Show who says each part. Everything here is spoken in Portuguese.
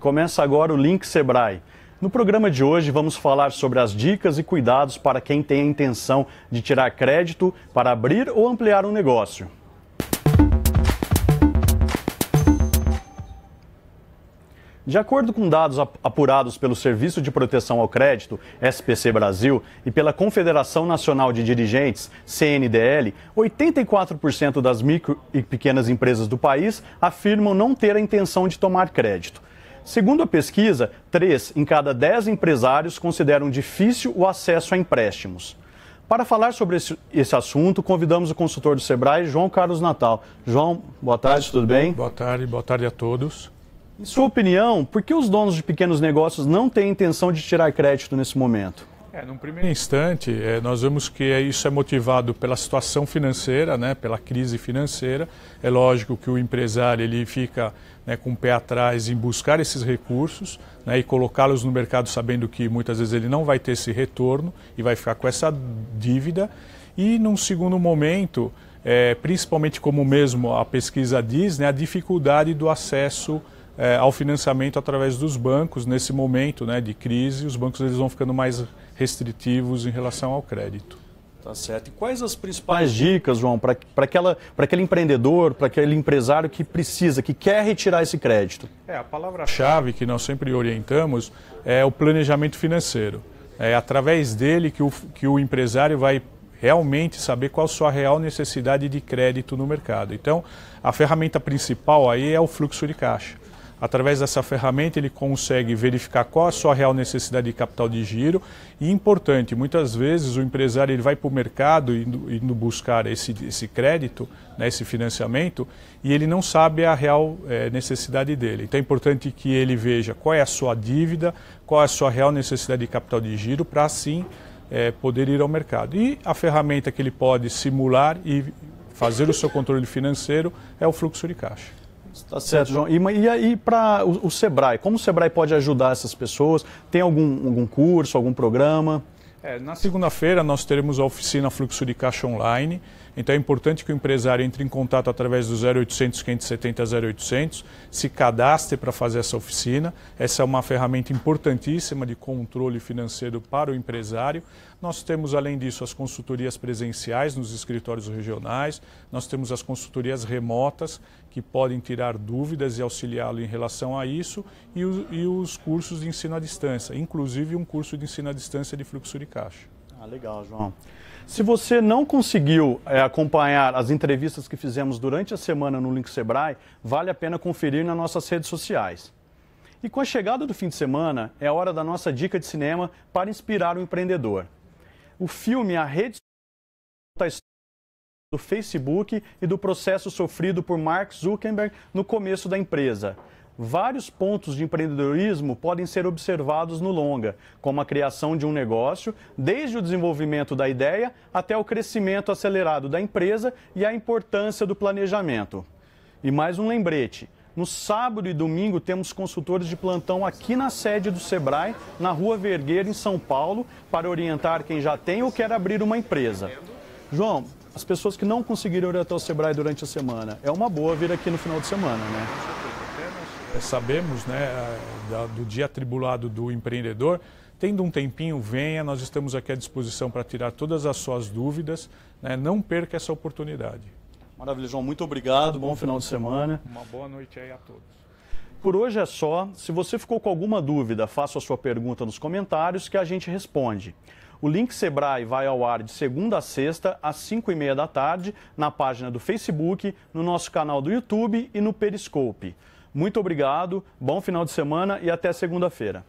Speaker 1: começa agora o Link Sebrae. No programa de hoje vamos falar sobre as dicas e cuidados para quem tem a intenção de tirar crédito para abrir ou ampliar um negócio. De acordo com dados apurados pelo Serviço de Proteção ao Crédito, SPC Brasil, e pela Confederação Nacional de Dirigentes, CNDL, 84% das micro e pequenas empresas do país afirmam não ter a intenção de tomar crédito. Segundo a pesquisa, 3 em cada 10 empresários consideram difícil o acesso a empréstimos. Para falar sobre esse, esse, assunto, convidamos o consultor do Sebrae, João Carlos Natal. João, boa tarde, tudo, bem? Boa tarde, boa tarde a todos. Em sua opinião, por que os donos de pequenos negócios não têm intenção de tirar crédito nesse momento?
Speaker 2: É, num primeiro instante, é, nós vemos que é isso é motivado pela situação financeira, né, pela crise financeira. É lógico que o empresário ele fica né, com o pé atrás em buscar esses recursos né, e colocá-los no mercado sabendo que muitas vezes ele não vai ter esse retorno e vai ficar com essa dívida. E num segundo momento, é, principalmente como mesmo a pesquisa diz, né, a dificuldade do acesso é, ao financiamento através dos bancos nesse momento né, de crise, os bancos eles vão ficando mais restritivos em relação ao crédito.
Speaker 1: Tá certo. E quais as principais dicas, João, para
Speaker 2: aquele empreendedor, para aquele empresário que precisa, que quer retirar esse crédito? É, a palavra-chave que nós sempre orientamos é o planejamento financeiro. É através dele que o, que o empresário vai realmente saber qual a sua real necessidade de crédito no mercado. Então, a ferramenta principal aí é o fluxo de caixa. Através dessa ferramenta, ele consegue verificar qual a sua real necessidade de capital de giro. E importante, muitas vezes o empresário ele vai para o mercado indo, indo buscar esse, esse crédito, né, esse financiamento, e ele não sabe a real é, necessidade dele. Então é importante que ele veja qual é a sua dívida, qual é a sua real necessidade de capital de giro, para assim é, poder ir ao mercado. E a ferramenta que ele pode simular e fazer o seu controle financeiro é o fluxo de caixa. Tá certo, João. E, e, para o, o, Sebrae, como o Sebrae pode ajudar essas pessoas? Tem algum, algum curso, algum programa? É, na segunda-feira nós teremos a oficina Fluxo de Caixa Online. Então é importante que o empresário entre em contato através do 0800 570 0800, se cadastre para fazer essa oficina. Essa é uma ferramenta importantíssima de controle financeiro para o empresário. Nós temos, além disso, as consultorias presenciais nos escritórios regionais, nós temos as consultorias remotas, que podem tirar dúvidas e auxiliá-lo em relação a isso, e os, e os, cursos de ensino à distância, inclusive um curso de ensino à distância de fluxo de caixa. Ah, legal,
Speaker 1: João. Se você não conseguiu é, acompanhar as entrevistas que fizemos durante a semana no Link Sebrae, vale a pena conferir nas nossas redes sociais. E com a chegada do fim de semana, é hora da nossa dica de cinema para inspirar o empreendedor. O filme A Rede do Facebook e do processo sofrido por Mark Zuckerberg no começo da empresa. Vários pontos de empreendedorismo podem ser observados no longa, como a criação de um negócio, desde o desenvolvimento da ideia até o crescimento acelerado da empresa e a importância do planejamento. E mais um lembrete: no sábado e domingo temos consultores de plantão aqui na sede do Sebrae, na Rua Vergueira, em São Paulo, para orientar quem já tem ou quer abrir uma empresa. João, as pessoas que não conseguiram ir até o Sebrae
Speaker 2: durante a semana, é uma boa vir aqui no final de semana, né? É, sabemos, né, do dia atribulado do empreendedor, Tendo um tempinho, venha, nós estamos aqui à disposição para tirar todas as suas dúvidas. Né? Não perca essa oportunidade.
Speaker 1: Maravilha, João, muito obrigado. Bom, bom final de semana.
Speaker 2: Uma boa noite aí a todos. Por hoje é só.
Speaker 1: Se você ficou com alguma dúvida, faça a sua pergunta nos comentários que a gente responde. O Link Sebrae vai ao ar de segunda a sexta, às 5 e meia da tarde, na página do Facebook, no nosso canal do YouTube e no Periscope. Muito obrigado, bom final de semana e até segunda-feira.